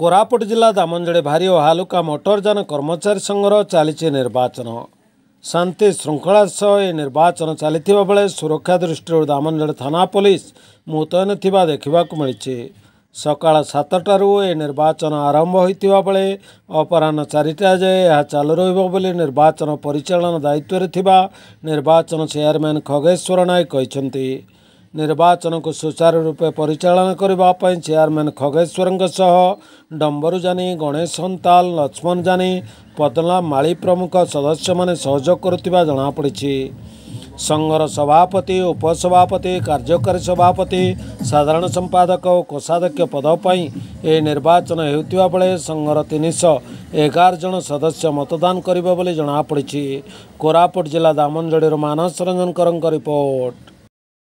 କୋରାପୁଟ ଜିଲ୍ଲା ଦାମଞ୍ଜଳି ଭାରି ଓ ହାଲୁକା ମୋଟର ଯାନ କର୍ମଚାରୀ ସଂଘର ଚାଲିଛି ନିର୍ବାଚନ ଶାନ୍ତି ଶୃଙ୍ଖଳା ସହ ଏହି ନିର୍ବାଚନ ଚାଲିଥିବା ବେଳେ ସୁରକ୍ଷା ଦୃଷ୍ଟିରୁ ଦାମଞ୍ଜଳି ଥାନା ପୋଲିସ ମୁତୟନ ଥିବା ଦେଖିବାକୁ ମିଳିଛି ସକାଳ ସାତଟାରୁ ଏହି ନିର୍ବାଚନ ଆରମ୍ଭ ହୋଇଥିବା ବେଳେ ଅପରାହ୍ନ ଚାରିଟା ଯାଏ ଏହା ଚାଲୁ ରହିବ ବୋଲି ନିର୍ବାଚନ ପରିଚାଳନା ଦାୟିତ୍ୱରେ ଥିବା ନିର୍ବାଚନ ଚେୟାରମ୍ୟାନ୍ ଖଗେଶ୍ୱର ନାୟକ କହିଛନ୍ତି ନିର୍ବାଚନକୁ ସୁଚାରୁ ରୂପେ ପରିଚାଳନା କରିବା ପାଇଁ ଚେୟାରମ୍ୟାନ୍ ଖଗେଶ୍ୱରଙ୍କ ସହ ଡମ୍ବରୁ ଜାନି ଗଣେଶ ସନ୍ତାଲ ଲକ୍ଷ୍ମଣ ଜାନି ପଦ୍ମା ମାଳି ପ୍ରମୁଖ ସଦସ୍ୟମାନେ ସହଯୋଗ କରୁଥିବା ଜଣାପଡ଼ିଛି ସଂଘର ସଭାପତି ଉପସଭାପତି କାର୍ଯ୍ୟକାରୀ ସଭାପତି ସାଧାରଣ ସମ୍ପାଦକ ଓ କୋଷାଧ୍ୟକ୍ଷ ପଦ ପାଇଁ ଏହି ନିର୍ବାଚନ ହେଉଥିବା ବେଳେ ସଂଘର ତିନିଶହ ଏଗାର ଜଣ ସଦସ୍ୟ ମତଦାନ କରିବେ ବୋଲି ଜଣାପଡ଼ିଛି କୋରାପୁଟ ଜିଲ୍ଲା ଦାମନଯୋଡ଼ିରୁ ମାନସ ରଞ୍ଜନକରଙ୍କ ରିପୋର୍ଟ